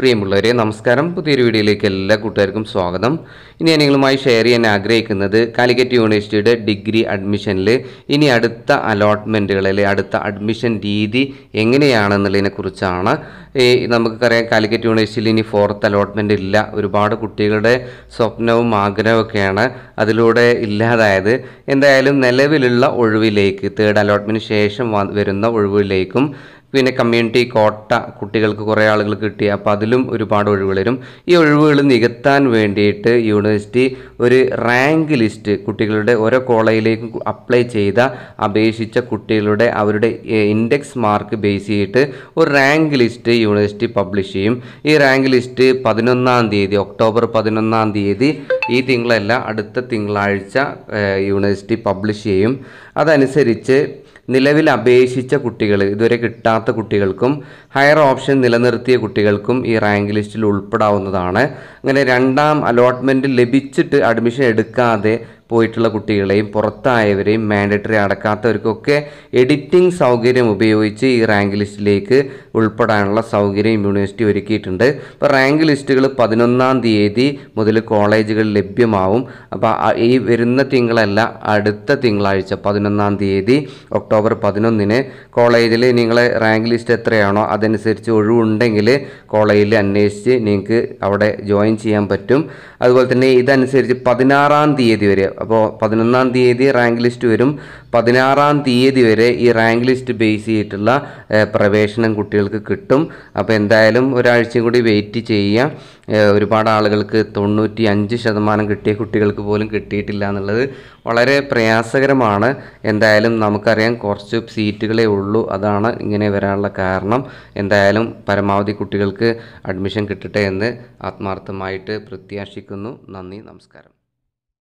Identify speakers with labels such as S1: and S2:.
S1: പ്രിയമുള്ളവരെ നമസ്കാരം പുതിയൊരു വീഡിയോയിലേക്ക് എല്ലാ കൂട്ടുകാർക്കും സ്വാഗതം ഇനി ഞാൻ നിങ്ങളുമായി ഷെയർ ചെയ്യാൻ ആഗ്രഹിക്കുന്നത് കാലിക്കറ്റ് യൂണിവേഴ്സിറ്റിയുടെ ഡിഗ്രി അഡ്മിഷനിൽ ഇനി അടുത്ത അലോട്ട്മെൻറ്റുകളിൽ അടുത്ത അഡ്മിഷൻ രീതി എങ്ങനെയാണെന്നുള്ളതിനെ കുറിച്ചാണ് നമുക്കറിയാം കാലിക്കറ്റ് യൂണിവേഴ്സിറ്റിയിൽ ഇനി ഫോർത്ത് അലോട്ട്മെൻ്റ് ഇല്ല ഒരുപാട് കുട്ടികളുടെ സ്വപ്നവും ആഗ്രഹമൊക്കെയാണ് അതിലൂടെ ഇല്ലാതായത് എന്തായാലും നിലവിലുള്ള ഒഴിവിലേക്ക് തേർഡ് അലോട്ട്മെൻറ്റ് ശേഷം വരുന്ന ഒഴിവിലേക്കും പിന്നെ കമ്മ്യൂണിറ്റി കോട്ട കുട്ടികൾക്ക് കുറേ ആളുകൾ കിട്ടി അപ്പോൾ അതിലും ഒരുപാട് ഒഴിവ് വരും ഈ ഒഴിവുകൾ നികത്താൻ വേണ്ടിയിട്ട് യൂണിവേഴ്സിറ്റി ഒരു റാങ്ക് ലിസ്റ്റ് കുട്ടികളുടെ ഓരോ കോളേജിലേക്കും അപ്ലൈ ചെയ്ത അപേക്ഷിച്ച കുട്ടികളുടെ അവരുടെ ഇൻഡെക്സ് മാർക്ക് ബേസ് ചെയ്തിട്ട് ഒരു റാങ്ക് ലിസ്റ്റ് യൂണിവേഴ്സിറ്റി പബ്ലിഷ് ചെയ്യും ഈ റാങ്ക് ലിസ്റ്റ് പതിനൊന്നാം തീയതി ഒക്ടോബർ പതിനൊന്നാം തീയതി ഈ തിങ്കളല്ല അടുത്ത തിങ്കളാഴ്ച യൂണിവേഴ്സിറ്റി പബ്ലിഷ് ചെയ്യും അതനുസരിച്ച് നിലവിൽ അപേക്ഷിച്ച കുട്ടികൾ ഇതുവരെ കിട്ടാത്ത കുട്ടികൾക്കും ഹയർ ഓപ്ഷൻ നിലനിർത്തിയ കുട്ടികൾക്കും ഈ റാങ്ക് ലിസ്റ്റിൽ ഉൾപ്പെടാവുന്നതാണ് അങ്ങനെ രണ്ടാം അലോട്ട്മെൻറ്റ് ലഭിച്ചിട്ട് അഡ്മിഷൻ എടുക്കാതെ പോയിട്ടുള്ള കുട്ടികളെയും പുറത്തായവരെയും മാൻഡറ്ററി അടക്കാത്തവർക്കൊക്കെ എഡിറ്റിംഗ് സൗകര്യം ഉപയോഗിച്ച് ഈ റാങ്ക് ലിസ്റ്റിലേക്ക് ഉൾപ്പെടാനുള്ള സൗകര്യം യൂണിവേഴ്സിറ്റി ഒരുക്കിയിട്ടുണ്ട് അപ്പോൾ റാങ്ക് ലിസ്റ്റുകൾ പതിനൊന്നാം തീയതി മുതൽ കോളേജുകളിൽ ലഭ്യമാവും അപ്പോൾ ഈ വരുന്ന തിങ്കളല്ല അടുത്ത തിങ്കളാഴ്ച പതിനൊന്നാം തീയതി ഒക്ടോബർ പതിനൊന്നിന് കോളേജിൽ നിങ്ങളെ റാങ്ക് ലിസ്റ്റ് എത്രയാണോ അതനുസരിച്ച് ഒഴിവുണ്ടെങ്കിൽ കോളേജിൽ അന്വേഷിച്ച് നിങ്ങൾക്ക് അവിടെ ജോയിൻ ചെയ്യാൻ പറ്റും അതുപോലെ തന്നെ ഇതനുസരിച്ച് പതിനാറാം തീയതി വരെ അപ്പോൾ പതിനൊന്നാം തീയതി റാങ്ക് ലിസ്റ്റ് വരും പതിനാറാം തീയതി വരെ ഈ റാങ്ക് ലിസ്റ്റ് ബേസ് ചെയ്തിട്ടുള്ള പ്രവേശനം കുട്ടികൾക്ക് കിട്ടും അപ്പോൾ എന്തായാലും ഒരാഴ്ച കൂടി വെയിറ്റ് ചെയ്യുക ഒരുപാട് ആളുകൾക്ക് തൊണ്ണൂറ്റി അഞ്ച് ശതമാനം കിട്ടിയ കുട്ടികൾക്ക് പോലും കിട്ടിയിട്ടില്ല എന്നുള്ളത് വളരെ പ്രയാസകരമാണ് എന്തായാലും നമുക്കറിയാം കുറച്ച് സീറ്റുകളേ ഉള്ളൂ അതാണ് ഇങ്ങനെ വരാനുള്ള കാരണം എന്തായാലും പരമാവധി കുട്ടികൾക്ക് അഡ്മിഷൻ കിട്ടട്ടെ എന്ന് ആത്മാർത്ഥമായിട്ട് പ്രത്യാശിക്കുന്നു നന്ദി നമസ്കാരം